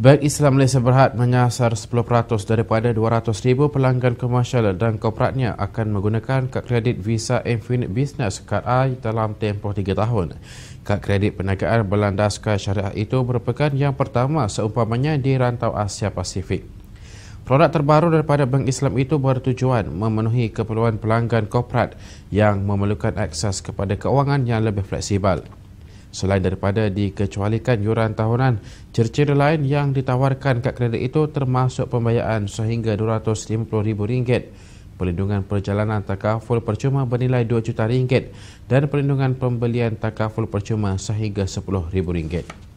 Bank Islam Malaysia Berhad menyasar 10% daripada 200,000 pelanggan komersial dan korporatnya akan menggunakan kad kredit Visa Infinite Business Card I dalam tempoh 3 tahun. Kad kredit perniagaan berlandaskan syariah itu merupakan yang pertama seumpamanya di rantau Asia Pasifik. Produk terbaru daripada Bank Islam itu bertujuan memenuhi keperluan pelanggan korporat yang memerlukan akses kepada keuangan yang lebih fleksibel. Selain daripada dikecualikan yuran tahunan, ciri lain yang ditawarkan kad kredit itu termasuk pembayaran sehingga rm ringgit, perlindungan perjalanan takaful percuma bernilai RM2 juta dan perlindungan pembelian takaful percuma sehingga RM10,000.